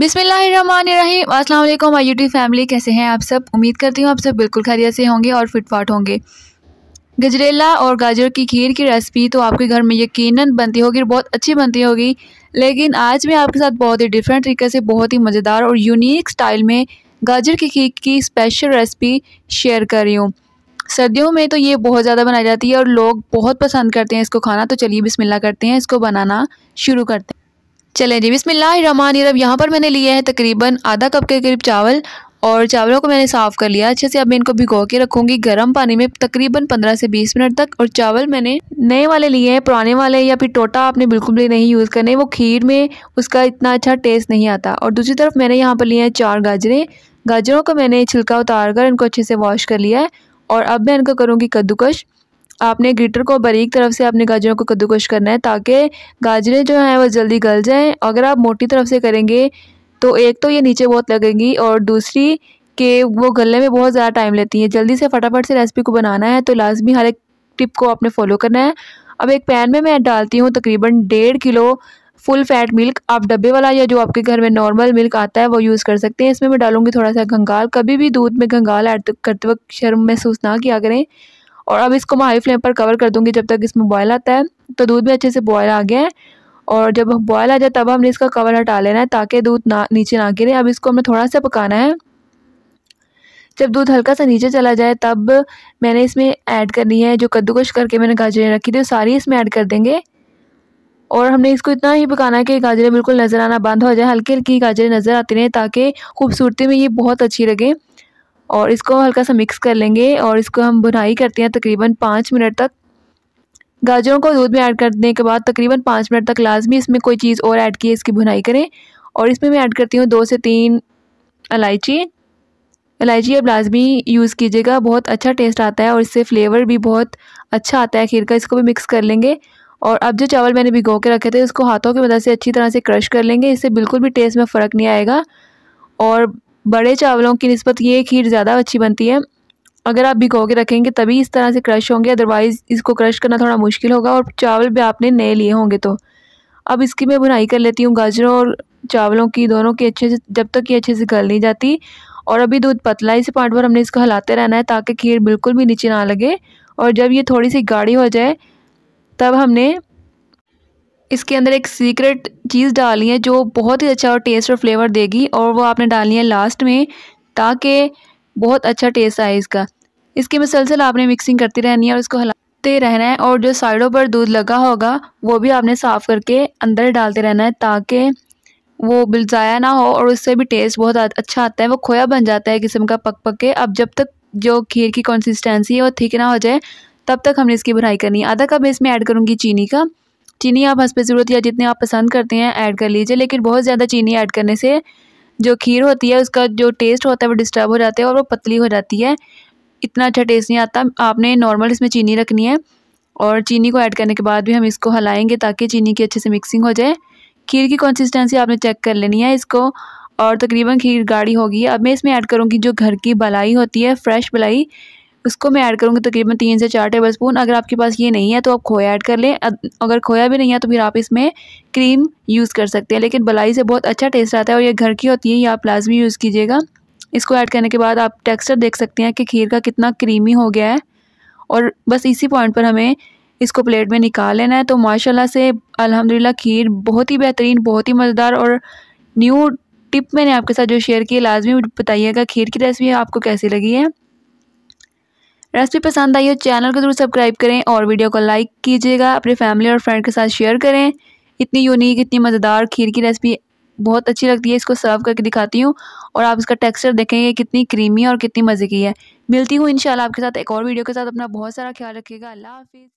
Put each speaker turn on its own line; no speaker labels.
बिसमीम वालेकुम my YouTube family कैसे हैं आप सब उम्मीद करती हूँ आप सब बिल्कुल खैरियत से होंगे और फिटफाट होंगे गजरेला और गाजर की खीर की रेसिपी तो आपके घर में यकीनन बनती होगी और बहुत अच्छी बनती होगी लेकिन आज मैं आपके साथ बहुत ही डिफरेंट तरीके से बहुत ही मज़ेदार और यूनिक स्टाइल में गाजर की खीर की स्पेशल रेसिपी शेयर कर रही हूँ सर्दियों में तो ये बहुत ज़्यादा बनाई जाती है और लोग बहुत पसंद करते हैं इसको खाना तो चलिए बिस्मिल्लाह करते हैं इसको बनाना शुरू करते हैं चलें जी रब यहाँ पर मैंने लिए हैं तकरीबन आधा कप के करीब चावल और चावलों को मैंने साफ़ कर लिया अच्छे से अब मैं इनको भिगो के रखूँगी गर्म पानी में तकरीबन 15 से 20 मिनट तक और चावल मैंने नए वाले लिए हैं पुराने वाले या फिर टोटा आपने बिल्कुल भी नहीं यूज़ करने वो खीर में उसका इतना अच्छा टेस्ट नहीं आता और दूसरी तरफ मैंने यहाँ पर लिए हैं चार गाजरें गाजरों को मैंने छिलका उतार कर इनको अच्छे से वॉश कर लिया है और अब मैं इनको करूँगी कद्दूकश आपने ग्रीटर को बारीक तरफ से अपने गाजरों को कद्दूकश करना है ताकि गाजरें जो हैं वो जल्दी गल जाएँ अगर आप मोटी तरफ से करेंगे तो एक तो ये नीचे बहुत लगेंगी और दूसरी कि वो गलने में बहुत ज़्यादा टाइम लेती हैं जल्दी से फटाफट से रेसिपी को बनाना है तो लाजमी हर एक टिप को आपने फॉलो करना है अब एक पैन में मैं डालती हूँ तकरीबन डेढ़ किलो फुल फैट मिल्क आप डब्बे वाला या जो आपके घर में नॉर्मल मिल्क आता है वो यूज़ कर सकते हैं इसमें मैं डालूँगी थोड़ा सा घंगाल कभी भी दूध में घंगाल ऐड करते वक्त शर्म महसूस ना किया करें और अब इसको मैं हाई फ्लेम पर कवर कर दूँगी जब तक इसमें बॉयल आता है तो दूध भी अच्छे से बॉयल आ गया है और जब बॉयल आ जाए तब हमने इसका कवर हटा लेना है ताकि दूध ना नीचे ना गिरे अब इसको हमें थोड़ा सा पकाना है जब दूध हल्का सा नीचे चला जाए तब मैंने इसमें ऐड करनी है जो कद्दूकश करके मैंने गाजरें रखी थी सारी इसमें ऐड कर देंगे और हमने इसको इतना ही पकाना है कि गाजरें बिल्कुल नज़र आना बंद हो जाए हल्की हल्की गाजरें नज़र आती रहें ताकि खूबसूरती में ये बहुत अच्छी लगे और इसको हल्का सा मिक्स कर लेंगे और इसको हम बुनाई करते हैं तकरीबन पाँच मिनट तक गाजरों को दूध में ऐड करने के बाद तकरीबन पाँच मिनट तक लाजमी इसमें कोई चीज़ और ऐड किए इसकी भुनाई करें और इसमें मैं ऐड करती हूँ दो से तीन इलायची इलायची अब लाजमी यूज़ कीजिएगा बहुत अच्छा टेस्ट आता है और इससे फ्लेवर भी बहुत अच्छा आता है खीर का इसको भी मिक्स कर लेंगे और अब जो चावल मैंने भिगो के रखे थे उसको हाथों की मदद से अच्छी तरह से क्रश कर लेंगे इससे बिल्कुल भी टेस्ट में फ़र्क नहीं आएगा और बड़े चावलों की नस्बत ये खीर ज़्यादा अच्छी बनती है अगर आप भिगो के रखेंगे तभी इस तरह से क्रश होंगे अदरवाइज़ इसको क्रश करना थोड़ा मुश्किल होगा और चावल भी आपने नए लिए होंगे तो अब इसकी मैं बुनाई कर लेती हूँ गाजरों और चावलों की दोनों की अच्छे से जब तक ये अच्छे से गल नहीं जाती और अभी दूध पतला इसे पाँच पर हमने इसको हिलाते रहना है ताकि खीर बिल्कुल भी नीचे ना लगे और जब ये थोड़ी सी गाढ़ी हो जाए तब हमने इसके अंदर एक सीक्रेट चीज़ डाली है जो बहुत ही अच्छा और टेस्ट और फ्लेवर देगी और वो आपने डालनी है लास्ट में ताकि बहुत अच्छा टेस्ट आए इसका इसकी मसलसल आपने मिक्सिंग करती रहनी है और इसको हिलाते रहना है और जो साइडों पर दूध लगा होगा वो भी आपने साफ़ करके अंदर डालते रहना है ताकि वो बिल ज़ाया ना हो और उससे भी टेस्ट बहुत अच्छा आता है वो खोया बन जाता है किस्म का पक पक के अब जब तक जो खीर की कंसिस्टेंसी है वो ठीक ना हो जाए तब तक हमने इसकी भुनाई करनी है आधा कप मैं इसमें ऐड करूँगी चीनी का चीनी आप हंस पे ज़रूरत या जितने आप पसंद करते हैं ऐड कर लीजिए लेकिन बहुत ज़्यादा चीनी ऐड करने से जो खीर होती है उसका जो टेस्ट होता है वो डिस्टर्ब हो जाता है और वो पतली हो जाती है इतना अच्छा टेस्ट नहीं आता आपने नॉर्मल इसमें चीनी रखनी है और चीनी को ऐड करने के बाद भी हम इसको हलाएँगे ताकि चीनी की अच्छे से मिक्सिंग हो जाए खीर की कंसिस्टेंसी आपने चेक कर लेनी है इसको और तकरीबन खीर गाढ़ी होगी अब मैं इसमें ऐड करूँगी जो घर की बलाई होती है फ्रेश बलाई उसको मैं ऐड करूँगी तो तकरीबन तीन से चार टेबल स्पून अगर आपके पास ये नहीं है तो आप खोया ऐड कर लें अगर खोया भी नहीं है तो फिर आप इसमें क्रीम यूज़ कर सकते हैं लेकिन बलाई से बहुत अच्छा टेस्ट आता है और ये घर की होती है ये आप लाजमी यूज़ कीजिएगा इसको ऐड करने के बाद आप टेक्सचर देख सकते हैं कि खीर का कितना क्रीमी हो गया है और बस इसी पॉइंट पर हमें इसको प्लेट में निकाल लेना है तो माशाल्लाह से अल्हम्दुलिल्लाह खीर बहुत ही बेहतरीन बहुत ही मज़ेदार और न्यू टिप मैंने आपके साथ जो शेयर की लाजमी बताइएगा खीर की रेसिपी आपको कैसी लगी है रेसिपी पसंद आई हो चैनल को जरूर सब्सक्राइब करें और वीडियो को लाइक कीजिएगा अपने फैमिली और फ्रेंड के साथ शेयर करें इतनी यूनिक इतनी मज़ेदार खीर की रेसिपी बहुत अच्छी लगती है इसको सर्व करके दिखाती हूँ और आप इसका टेक्सचर देखेंगे कितनी क्रीमी और कितनी मज़े की है मिलती हूँ इंशाल्लाह आपके साथ एक और वीडियो के साथ अपना बहुत सारा ख्याल रखिएगा अल्लाह हाफिज़